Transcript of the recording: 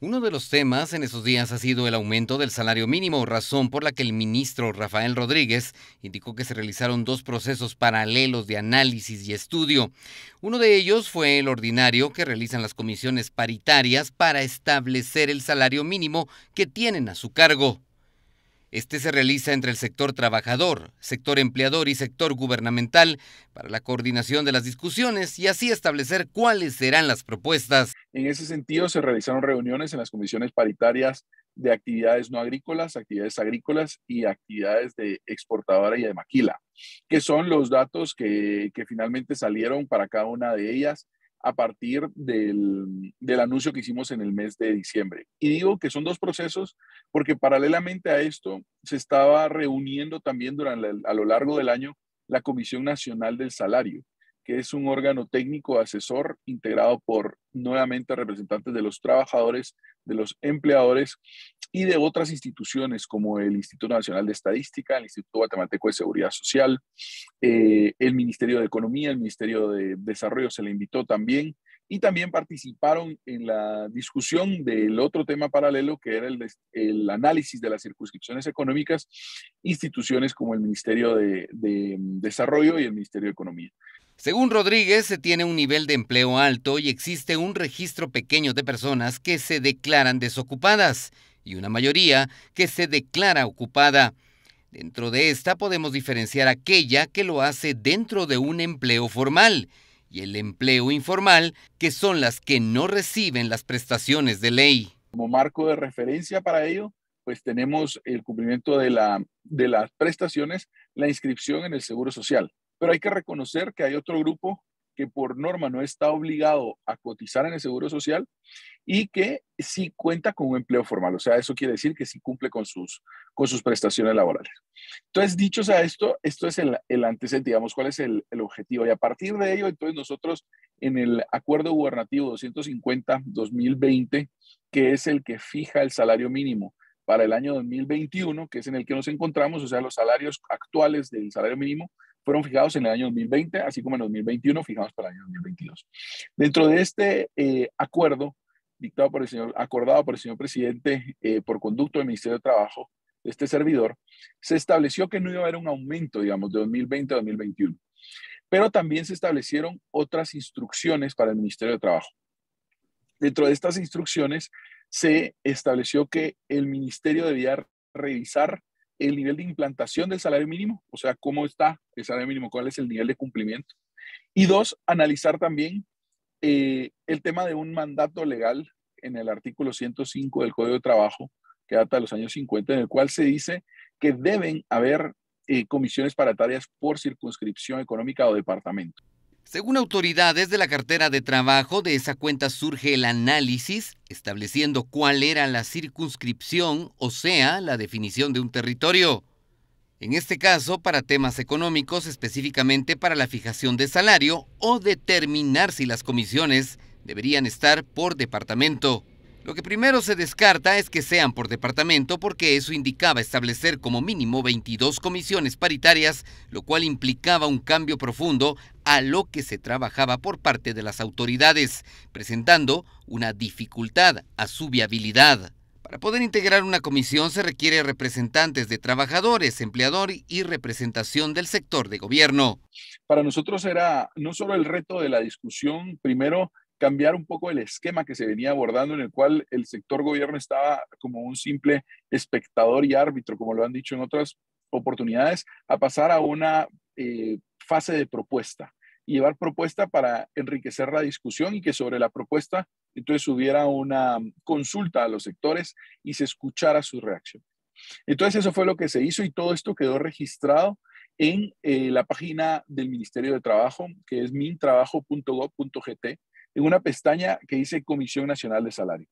Uno de los temas en esos días ha sido el aumento del salario mínimo, razón por la que el ministro Rafael Rodríguez indicó que se realizaron dos procesos paralelos de análisis y estudio. Uno de ellos fue el ordinario que realizan las comisiones paritarias para establecer el salario mínimo que tienen a su cargo. Este se realiza entre el sector trabajador, sector empleador y sector gubernamental para la coordinación de las discusiones y así establecer cuáles serán las propuestas. En ese sentido, se realizaron reuniones en las comisiones paritarias de actividades no agrícolas, actividades agrícolas y actividades de exportadora y de maquila, que son los datos que, finalmente salieron para cada una de ellas a partir del, del, anuncio que hicimos en el mes de diciembre. Y digo que son dos procesos porque paralelamente a esto se estaba reuniendo también durante, a lo largo del año la Comisión Nacional del Salario, que es un órgano técnico asesor integrado por nuevamente representantes de los trabajadores, de los empleadores y de otras instituciones como el Instituto Nacional de Estadística, el Instituto Guatemalteco de Seguridad Social, eh, el Ministerio de Economía, el Ministerio de Desarrollo se le invitó también y también participaron en la discusión del otro tema paralelo que era el, análisis de las circunscripciones económicas, instituciones como el Ministerio de, de mm, Desarrollo y el Ministerio de Economía. Según Rodríguez, se tiene un nivel de empleo alto y existe un registro pequeño de personas que se declaran desocupadas y una mayoría que se declara ocupada. Dentro de esta podemos diferenciar aquella que lo hace dentro de un empleo formal y el empleo informal, que son las que no reciben las prestaciones de ley. Como marco de referencia para ello, pues tenemos el cumplimiento de, las prestaciones, la inscripción en el Seguro Social. Pero hay que reconocer que hay otro grupo que por norma no está obligado a cotizar en el Seguro Social y que sí cuenta con un empleo formal. O sea, eso quiere decir que sí cumple con sus, con sus prestaciones laborales. Entonces, dicho a esto, esto es el, antecedente, digamos, cuál es el, el, objetivo. Y a partir de ello, entonces nosotros en el Acuerdo Gubernativo 250-2020, que es el que fija el salario mínimo para el año 2021, que es en el que nos encontramos, o sea, los salarios actuales del salario mínimo fueron fijados en el año 2020, así como en 2021 fijados para el año 2022. Dentro de este eh, acuerdo, dictado por el señor, acordado por el señor presidente eh, por conducto del Ministerio de Trabajo, de este servidor, se estableció que no iba a haber un aumento, digamos, de 2020 a 2021. Pero también se establecieron otras instrucciones para el Ministerio de Trabajo. Dentro de estas instrucciones se estableció que el Ministerio debía revisar el nivel de implantación del salario mínimo, o sea, cómo está el salario mínimo, cuál es el nivel de cumplimiento. Y dos, analizar también eh, el tema de un mandato legal en el artículo 105 del Código de Trabajo, que data de los años 50, en el cual se dice que deben haber eh, comisiones paritarias por circunscripción económica o departamento. Según autoridades de la cartera de trabajo, de esa cuenta surge el análisis, estableciendo cuál era la circunscripción, o sea, la definición de un territorio. En este caso, para temas económicos, específicamente para la fijación de salario o determinar si las comisiones deberían estar por departamento. Lo que primero se descarta es que sean por departamento porque eso indicaba establecer como mínimo 22 comisiones paritarias, lo cual implicaba un cambio profundo a lo que se trabajaba por parte de las autoridades, presentando una dificultad a su viabilidad. Para poder integrar una comisión se requiere representantes de trabajadores, empleador y representación del sector de gobierno. Para nosotros era no solo el reto de la discusión, primero cambiar un poco el esquema que se venía abordando en el cual el sector gobierno estaba como un simple espectador y árbitro, como lo han dicho en otras oportunidades, a pasar a una eh, fase de propuesta llevar propuesta para enriquecer la discusión y que sobre la propuesta entonces hubiera una mm, consulta a los sectores y se escuchara su reacción. Entonces eso fue lo que se hizo y todo esto quedó registrado en eh, la página del Ministerio de Trabajo, que es mintrabajo.gov.gt, en una pestaña que dice Comisión Nacional de Salario.